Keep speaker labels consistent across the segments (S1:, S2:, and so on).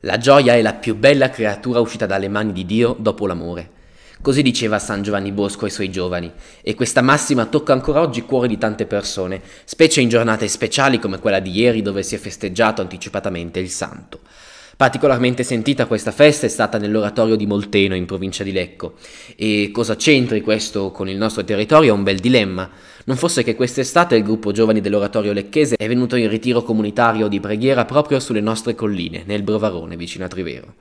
S1: La gioia è la più bella creatura uscita dalle mani di Dio dopo l'amore. Così diceva San Giovanni Bosco ai suoi giovani, e questa massima tocca ancora oggi il cuore di tante persone, specie in giornate speciali come quella di ieri dove si è festeggiato anticipatamente il santo. Particolarmente sentita questa festa è stata nell'oratorio di Molteno in provincia di Lecco. E cosa c'entri questo con il nostro territorio è un bel dilemma. Non fosse che quest'estate il gruppo giovani dell'oratorio lecchese è venuto in ritiro comunitario di preghiera proprio sulle nostre colline, nel Brovarone vicino a Trivero.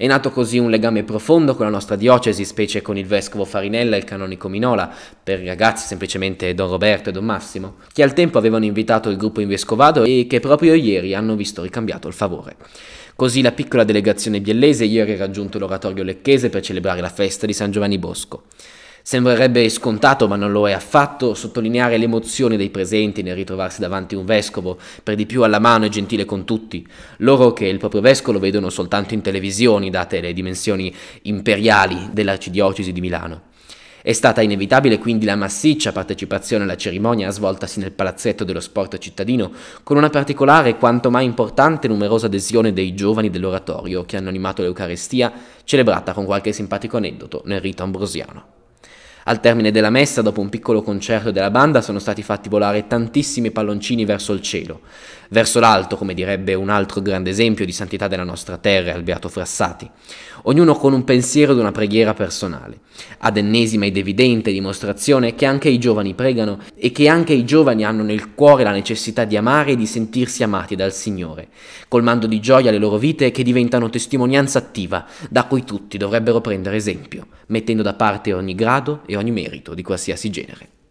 S1: È nato così un legame profondo con la nostra diocesi, specie con il vescovo Farinella e il canonico Minola, per i ragazzi semplicemente Don Roberto e Don Massimo, che al tempo avevano invitato il gruppo in vescovado e che proprio ieri hanno visto ricambiato il favore. Così la piccola delegazione biellese ieri ha raggiunto l'oratorio lecchese per celebrare la festa di San Giovanni Bosco. Sembrerebbe scontato, ma non lo è affatto, sottolineare l'emozione dei presenti nel ritrovarsi davanti un vescovo, per di più alla mano e gentile con tutti, loro che il proprio vescovo vedono soltanto in televisioni, date le dimensioni imperiali dell'arcidiocesi di Milano. È stata inevitabile quindi la massiccia partecipazione alla cerimonia svoltasi nel palazzetto dello sport cittadino, con una particolare e quanto mai importante e numerosa adesione dei giovani dell'oratorio che hanno animato l'Eucarestia, celebrata con qualche simpatico aneddoto nel rito ambrosiano. Al termine della messa, dopo un piccolo concerto della banda, sono stati fatti volare tantissimi palloncini verso il cielo, verso l'alto, come direbbe un altro grande esempio di santità della nostra terra, il Beato Frassati, ognuno con un pensiero ed una preghiera personale, ad ennesima ed evidente dimostrazione che anche i giovani pregano e che anche i giovani hanno nel cuore la necessità di amare e di sentirsi amati dal Signore, colmando di gioia le loro vite che diventano testimonianza attiva, da cui tutti dovrebbero prendere esempio, mettendo da parte ogni grado e ogni merito, di qualsiasi genere.